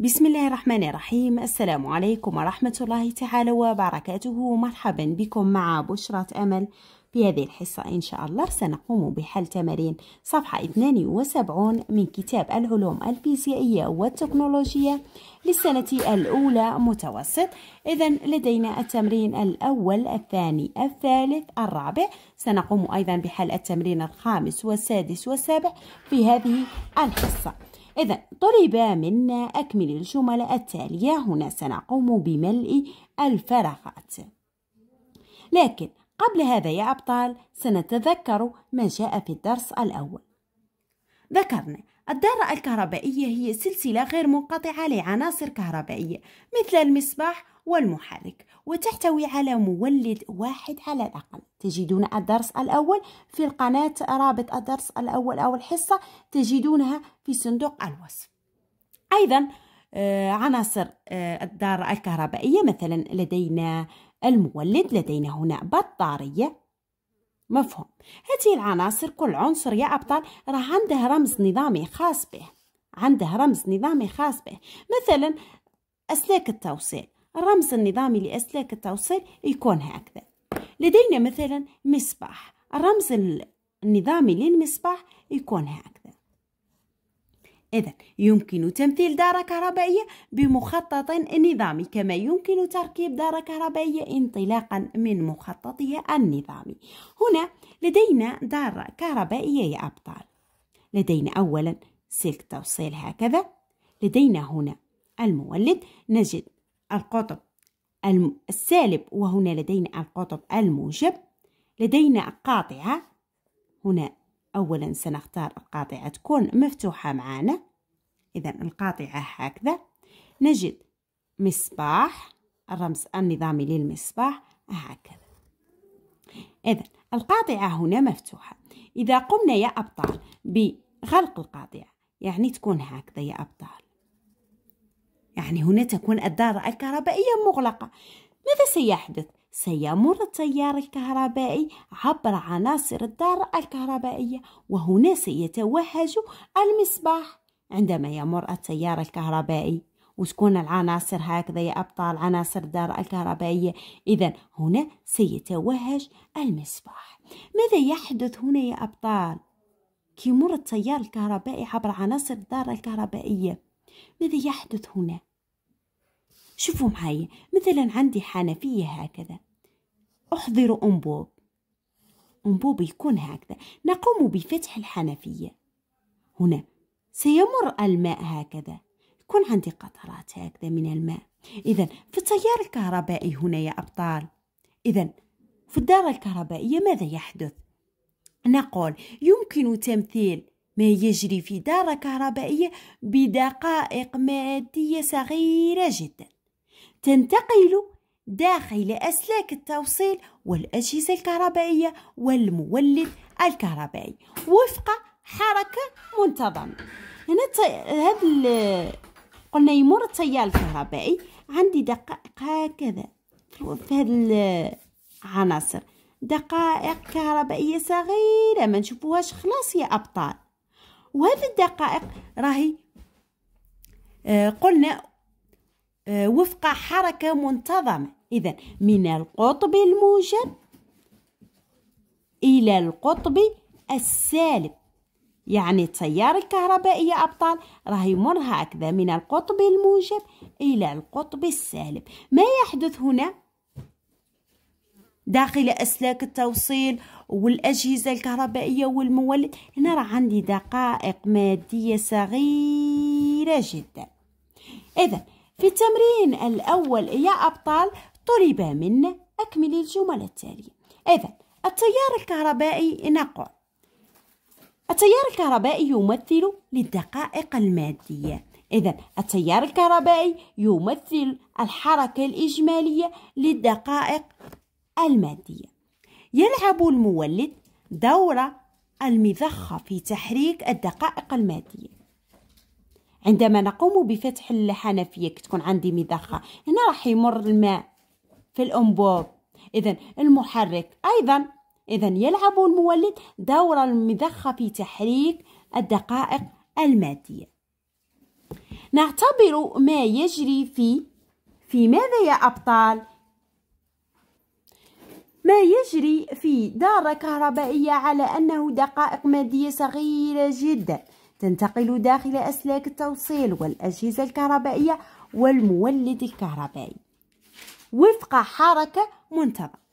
بسم الله الرحمن الرحيم السلام عليكم ورحمة الله تعالى وبركاته مرحبا بكم مع بشرة أمل في هذه الحصة إن شاء الله سنقوم بحل تمارين صفحة 72 من كتاب العلوم الفيزيائية والتكنولوجية للسنة الأولى متوسط إذا لدينا التمرين الأول الثاني الثالث الرابع سنقوم أيضا بحل التمرين الخامس والسادس والسابع في هذه الحصة إذا طلب منا أكمل الجمل التالية هنا سنقوم بملء الفراغات لكن قبل هذا يا أبطال سنتذكر ما جاء في الدرس الأول ذكرنا الدارة الكهربائية هي سلسلة غير منقطعة لعناصر كهربائية مثل المصباح والمحرك وتحتوي على مولد واحد على الأقل تجدون الدرس الأول في القناة رابط الدرس الأول أو الحصة تجدونها في صندوق الوصف أيضا آه، عناصر آه، الدار الكهربائية مثلا لدينا المولد لدينا هنا بطارية مفهوم هذه العناصر كل عنصر يا أبطال راه عنده رمز نظامي خاص به عنده رمز نظامي خاص به مثلا أسلاك التوصيل الرمز النظامي لأسلاك التوصيل يكون هكذا لدينا مثلا مصباح الرمز النظامي للمصباح يكون هكذا إذا يمكن تمثيل دارة كهربائية بمخطط نظامي كما يمكن تركيب دارة كهربائية انطلاقا من مخططها النظامي هنا لدينا دارة كهربائية يا أبطال لدينا أولا سلك توصيل هكذا لدينا هنا المولد نجد القطب السالب وهنا لدينا القطب الموجب لدينا قاطعة هنا أولا سنختار القاطعة تكون مفتوحة معنا إذا القاطعة هكذا نجد مصباح الرمز النظامي للمصباح هكذا إذا القاطعة هنا مفتوحة إذا قمنا يا أبطال بغلق القاطعة يعني تكون هكذا يا أبطال يعني هنا تكون الدار الكهربائية مغلقة ماذا سيحدث؟ سيمر التيار الكهربائي عبر عناصر الدارة الكهربائية وهنا سيتوهج المصباح عندما يمر التيار الكهربائي وتكون العناصر هكذا يا أبطال عناصر الدارة الكهربائية إذا هنا سيتوهج المصباح ماذا يحدث هنا يا أبطال؟ كيمر التيار الكهربائي عبر عناصر الدارة الكهربائية ماذا يحدث هنا؟ شوفوا معايا مثلا عندي حنفية هكذا أحضر أنبوب أنبوب يكون هكذا نقوم بفتح الحنفية هنا سيمر الماء هكذا يكون عندي قطرات هكذا من الماء إذا في التيار الكهربائي هنا يا أبطال إذا في الدارة الكهربائية ماذا يحدث؟ نقول يمكن تمثيل ما يجري في دارة كهربائية بدقائق مادية صغيرة جداً تنتقل داخل أسلاك التوصيل والأجهزة الكهربائية والمولد الكهربائي وفق حركة منتظمة هنا هذا قلنا يمر التيار الكهربائي عندي دقائق هكذا في هذه العناصر دقائق كهربائية صغيرة ما نشوفوهاش خلاص يا أبطال وهذه الدقائق راهي آه، قلنا آه، وفق حركة منتظمة إذا من القطب الموجب إلى القطب السالب يعني التيار الكهربائي يا أبطال راه يمر هكذا من القطب الموجب إلى القطب السالب ما يحدث هنا داخل أسلاك التوصيل والأجهزة الكهربائية والمولد هنا راه عندي دقائق مادية صغيرة جدا إذا في التمرين الأول يا أبطال طلب منا أكمل الجمل التالية إذا التيار الكهربائي نقول التيار الكهربائي يمثل للدقائق المادية إذا التيار الكهربائي يمثل الحركة الإجمالية للدقائق المادية يلعب المولد دور المضخة في تحريك الدقائق المادية عندما نقوم بفتح الحنفية كتكون عندي مضخة هنا راح يمر الماء في الأنبوب إذا المحرك أيضا إذا يلعب المولد دور المضخة في تحريك الدقائق المادية نعتبر ما يجري في في ماذا يا أبطال؟ ما يجري في دارة كهربائية على أنه دقائق مادية صغيرة جدا تنتقل داخل أسلاك التوصيل والأجهزة الكهربائية والمولد الكهربائي وفق حركة منتظمة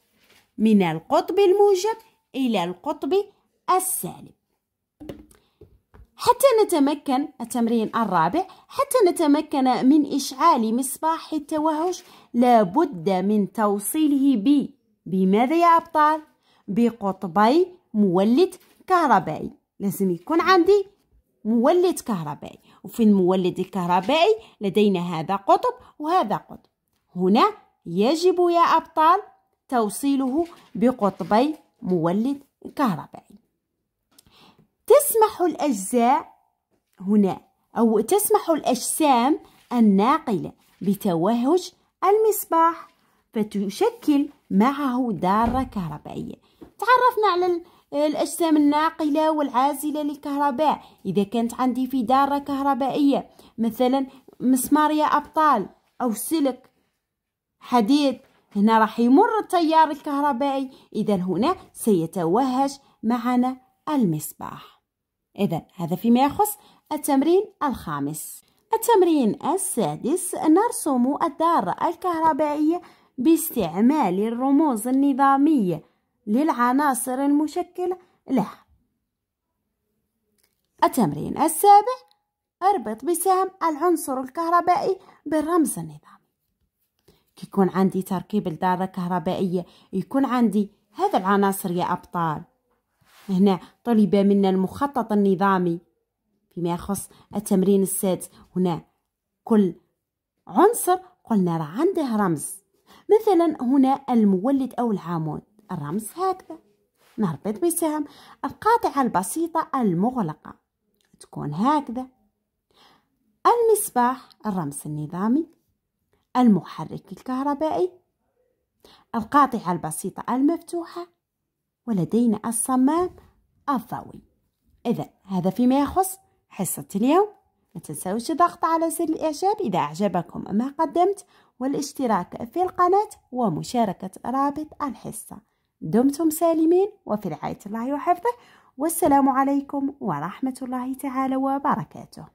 من القطب الموجب إلى القطب السالب حتى نتمكن التمرين الرابع حتى نتمكن من إشعال مصباح التوهج لابد من توصيله ب بماذا يا أبطال؟ بقطبي مولد كهربائي لازم يكون عندي مولد كهربائي وفي المولد الكهربائي لدينا هذا قطب وهذا قطب هنا يجب يا أبطال توصيله بقطبي مولد كهربائي تسمح الأجزاء هنا أو تسمح الأجسام الناقلة بتوهج المصباح فتشكل معه دارة كهربائية تعرفنا على الأجسام الناقلة والعازلة للكهرباء إذا كانت عندي في دارة كهربائية مثلا مسمار يا أبطال أو سلك حديد هنا راح يمر التيار الكهربائي إذا هنا سيتوهج معنا المصباح إذا هذا فيما يخص التمرين الخامس التمرين السادس نرسم الدارة الكهربائية باستعمال الرموز النظامية للعناصر المشكلة لها التمرين السابع اربط بسهم العنصر الكهربائي بالرمز النظامي كي يكون عندي تركيب الدارة الكهربائية يكون عندي هذا العناصر يا أبطال هنا طلب منا المخطط النظامي فيما يخص التمرين السادس هنا كل عنصر قلنا عنده رمز مثلا هنا المولد أو العمود الرمز هكذا نربط بسهم القاطعة البسيطة المغلقة تكون هكذا المصباح الرمز النظامي المحرك الكهربائي القاطعة البسيطة المفتوحة ولدينا الصمام الضوئي إذا هذا فيما يخص حصة اليوم لا تنسوش الضغط على زر الإعجاب إذا أعجبكم ما قدمت والاشتراك في القناة ومشاركة رابط الحصة دمتم سالمين وفي رعاية الله وحفظه والسلام عليكم ورحمة الله تعالى وبركاته